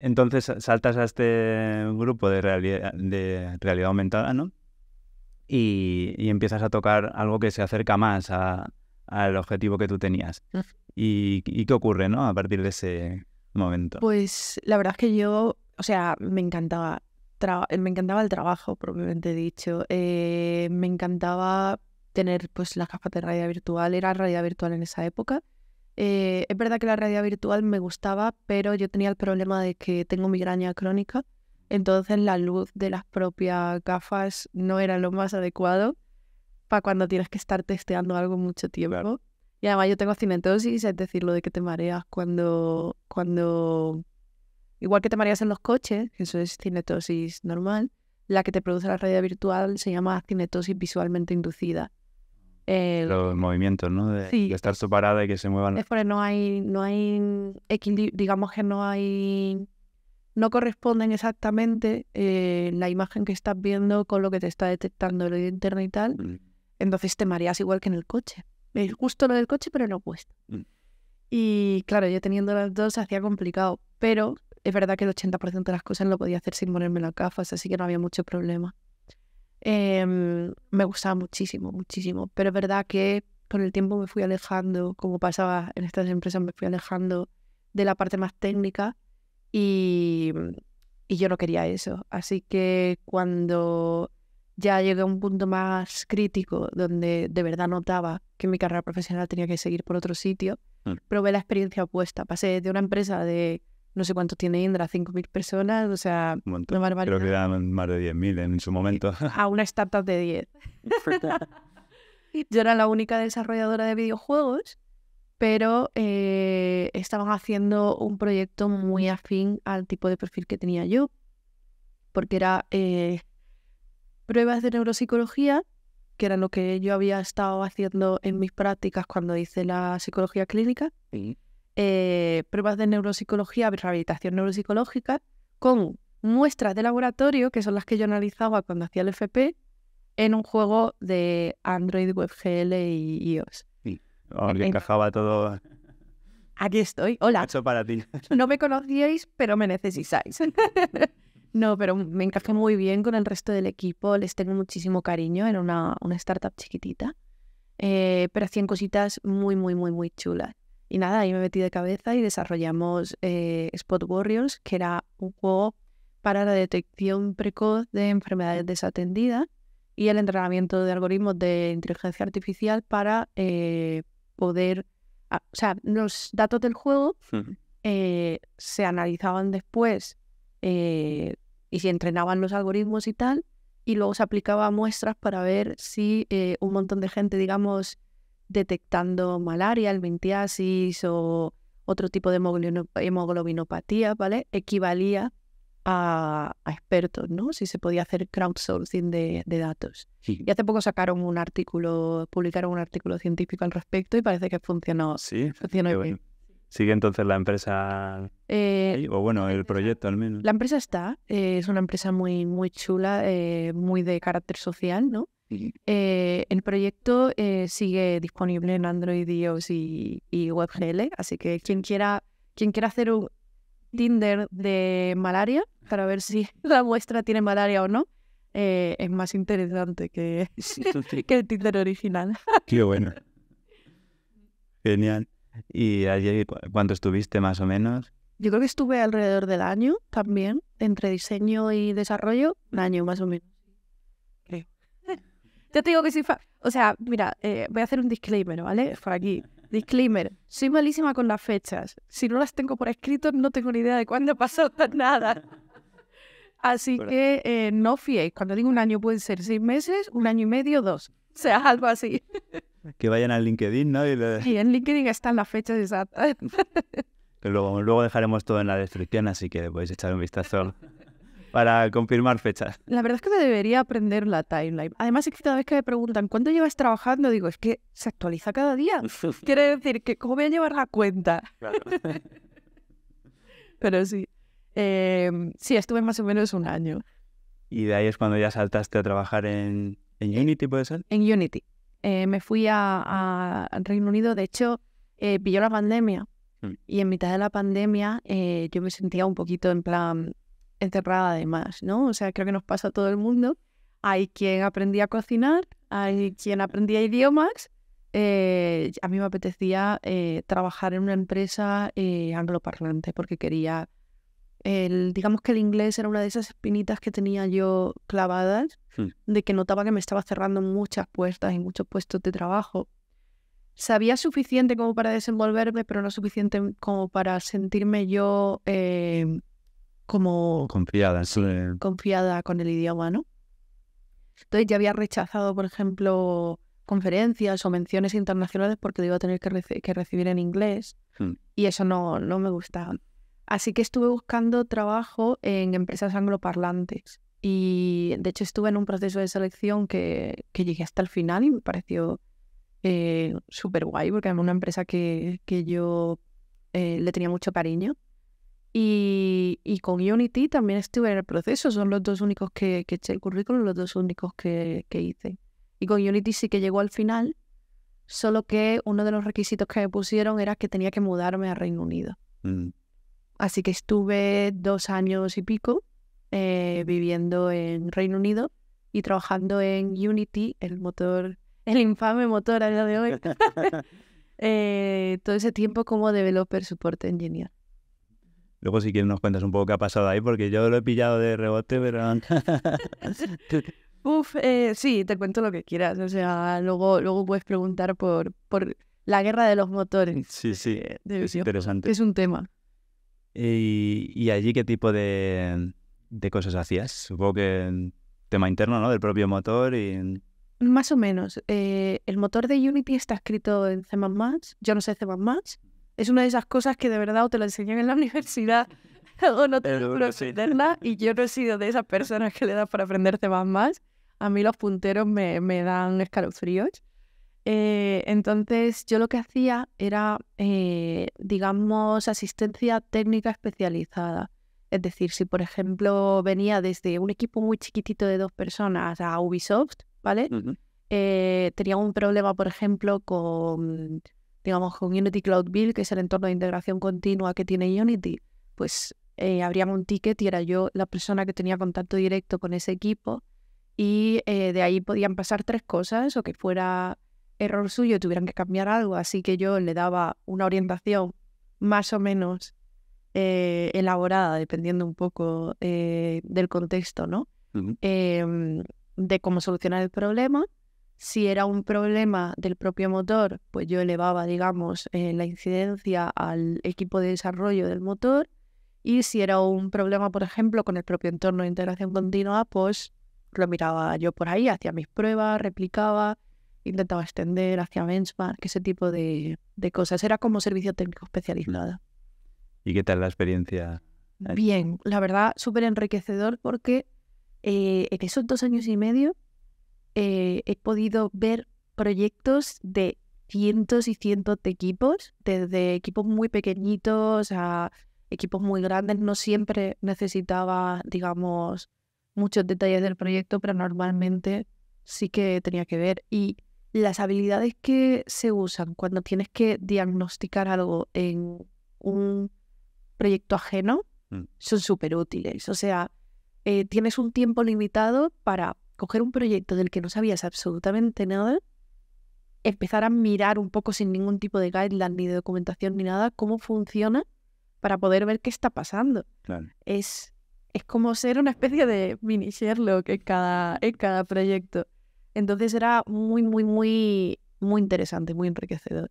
Entonces saltas a este grupo de realidad, de realidad aumentada, ¿no? Y, empiezas a tocar algo que se acerca más al objetivo que tú tenías. ¿Y, qué ocurre, no? A partir de ese momento. Pues la verdad es que yo, o sea, me encantaba. Eh, me encantaba el trabajo, propiamente dicho. Eh, me encantaba tener pues las gafas de realidad virtual. Era realidad virtual en esa época. Eh, es verdad que la realidad virtual me gustaba, pero yo tenía el problema de que tengo migraña crónica, entonces la luz de las propias gafas no era lo más adecuado para cuando tienes que estar testeando algo mucho tiempo. Y además yo tengo cinetosis, es decir, lo de que te mareas cuando, cuando... Igual que te mareas en los coches, que eso es cinetosis normal, la que te produce la realidad virtual se llama cinetosis visualmente inducida los movimientos, ¿no? De, estar separada y que se muevan. Es porque no hay, no hay digamos que no hay, no corresponden exactamente eh, la imagen que estás viendo con lo que te está detectando el interno y tal. Mm. Entonces te mareas igual que en el coche. Es justo lo del coche, pero lo opuesto. Mm. Y claro, yo teniendo las dos hacía complicado, pero es verdad que el 80% de las cosas lo podía hacer sin ponerme las gafas, así que no había mucho problema. Em, me gustaba muchísimo, muchísimo. Pero es verdad que con el tiempo me fui alejando, como pasaba en estas empresas, me fui alejando de la parte más técnica y, y yo no quería eso. Así que cuando ya llegué a un punto más crítico donde de verdad notaba que mi carrera profesional tenía que seguir por otro sitio, mm. probé la experiencia opuesta. Pasé de una empresa de no sé cuánto tiene Indra, 5.000 personas, o sea, un Creo que eran más de 10.000 en su momento. A una startup de 10. Yo era la única desarrolladora de videojuegos, pero eh, estaban haciendo un proyecto muy afín al tipo de perfil que tenía yo, porque era eh, pruebas de neuropsicología, que era lo que yo había estado haciendo en mis prácticas cuando hice la psicología clínica. Eh, pruebas de neuropsicología, rehabilitación neuropsicológica, con muestras de laboratorio, que son las que yo analizaba cuando hacía el FP, en un juego de Android, WebGL y iOS. Sí, e, encajaba todo. Aquí estoy, hola. Hecho para ti. No me conocíais, pero me necesitáis. no, pero me encajé muy bien con el resto del equipo, les tengo muchísimo cariño, era una, startup chiquitita, eh, pero hacían cositas muy, muy, muy, muy chulas. Y nada, ahí me metí de cabeza y desarrollamos eh, Spot Warriors, que era un juego para la detección precoz de enfermedades desatendidas y el entrenamiento de algoritmos de inteligencia artificial para eh, poder... Ah, o sea, los datos del juego eh, se analizaban después eh, y se entrenaban los algoritmos y tal, y luego se aplicaba a muestras para ver si un montón de gente, digamos, detectando malaria, almentiasis o otro tipo de hemoglobinopatía, ¿vale? Equivalía a, expertos, ¿no? Si se podía hacer crowdsourcing de, datos. Y hace poco sacaron un artículo, publicaron un artículo científico al respecto y parece que funcionó. Sí, funcionó bien. ¿Sigue entonces la empresa? Eh, o bueno, el proyecto al menos. La empresa está, eh, es una empresa muy, muy chula, eh, muy de carácter social, ¿no? Eh, el proyecto eh, sigue disponible en Android, iOS y, WebGL, así que quien quiera, quien quiera hacer un Tinder de malaria para ver si la muestra tiene malaria o no, eh, es más interesante que, el Tinder original. Qué bueno. Genial. ¿Y allí cuánto estuviste más o menos? Yo creo que estuve alrededor del año también, entre diseño y desarrollo, un año más o menos. Ya te digo que sí. O sea, mira, eh, voy a hacer un disclaimer, ¿vale? Por aquí. Disclaimer, soy malísima con las fechas. Si no las tengo por escrito, no tengo ni idea de cuándo pasó nada. Así que eh, no fiéis. Cuando digo un año pueden ser seis meses, un año y medio, dos. O sea, algo así. Que vayan al LinkedIn, ¿no? Y, sí, en LinkedIn están las fechas exactas. luego, luego dejaremos todo en la descripción, así que podéis echar un vistazo para confirmar fechas. La verdad es que me debería aprender la timeline. Además es que cada vez que me preguntan cuánto llevas trabajando, digo, es que se actualiza cada día. Quiere decir que cómo voy a llevar la cuenta. Pero sí. Em, sí, estuve más o menos un año. Y de ahí es cuando ya saltaste a trabajar en, eh, Unity, ¿puede ser? En Unity. Eh, me fui a, Reino Unido, de hecho, eh, pilló la pandemia. Mm. Y en mitad de la pandemia yo me sentía un poquito en plan, Encerrada además, ¿no? O sea, creo que nos pasa a todo el mundo. Hay quien aprendía a cocinar, hay quien aprendía idiomas. Eh, a mí me apetecía eh, trabajar en una empresa eh, angloparlante porque quería, el, digamos que el inglés era una de esas espinitas que tenía yo clavadas, hmm. de que notaba que me estaba cerrando muchas puertas y muchos puestos de trabajo. Sabía suficiente como para desenvolverme, pero no suficiente como para sentirme yo em, como... Eh, confiada, con el idioma, ¿no? Entonces ya había rechazado, por ejemplo, conferencias o menciones internacionales porque iba a tener que, recibir en inglés hmm. y eso no, no me gustaba. Así que estuve buscando trabajo en empresas angloparlantes y de hecho estuve en un proceso de selección que, llegué hasta el final y me pareció eh, súper guay porque era una empresa que, yo eh, le tenía mucho cariño y, con Unity también estuve en el proceso, son los dos únicos que, eché el currículum, los dos únicos que, hice. Y con Unity sí que llegó al final, solo que uno de los requisitos que me pusieron era que tenía que mudarme a Reino Unido. Mm. Así que estuve dos años y pico eh, viviendo en Reino Unido y trabajando en Unity, el motor, el infame motor a día de hoy. Eh, todo ese tiempo como developer support engineer. Luego, si quieres, nos cuentas un poco qué ha pasado ahí, porque yo lo he pillado de rebote, pero. Uf, eh, sí, te cuento lo que quieras. O sea, luego, luego puedes preguntar por, por la guerra de los motores. Sí, sí. Eh, es interesante. Es un tema. ¿Y, allí qué tipo de, cosas hacías? Supongo que tema interno, ¿no? Del propio motor y. Más o menos. Eh, el motor de Unity está escrito en C. Yo no sé C es una de esas cosas que de verdad o te lo enseñan en la universidad o no te lo aprenderla. Y yo no he sido de esas personas que le das para aprenderte más más. A mí los punteros me, dan escalofríos. Eh, entonces yo lo que hacía era, eh, digamos, asistencia técnica especializada. Es decir, si por ejemplo venía desde un equipo muy chiquitito de dos personas a Ubisoft, ¿vale? Eh, tenía un problema, por ejemplo, con digamos, con Unity Cloud Build, que es el entorno de integración continua que tiene Unity, pues eh, un ticket y era yo la persona que tenía contacto directo con ese equipo y eh, de ahí podían pasar tres cosas o que fuera error suyo, tuvieran que cambiar algo, así que yo le daba una orientación más o menos eh, elaborada, dependiendo un poco eh, del contexto, ¿no? Em, de cómo solucionar el problema si era un problema del propio motor, pues yo elevaba, digamos, eh, la incidencia al equipo de desarrollo del motor. Y si era un problema, por ejemplo, con el propio entorno de integración continua, pues lo miraba yo por ahí, hacía mis pruebas, replicaba, intentaba extender hacia benchmark, ese tipo de, de cosas. Era como servicio técnico mm. especializado. ¿Y qué tal la experiencia? Bien, la verdad, súper enriquecedor porque eh, en esos dos años y medio eh, he podido ver proyectos de cientos y cientos de equipos, desde equipos muy pequeñitos a equipos muy grandes. No siempre necesitaba, digamos, muchos detalles del proyecto, pero normalmente sí que tenía que ver. Y las habilidades que se usan cuando tienes que diagnosticar algo en un proyecto ajeno mm. son súper útiles. O sea, eh, tienes un tiempo limitado para coger un proyecto del que no sabías absolutamente nada, empezar a mirar un poco sin ningún tipo de guideline, ni de documentación, ni nada, cómo funciona para poder ver qué está pasando. Es, es como ser una especie de mini Sherlock en cada, en cada proyecto. Entonces era muy, muy, muy, muy interesante, muy enriquecedor.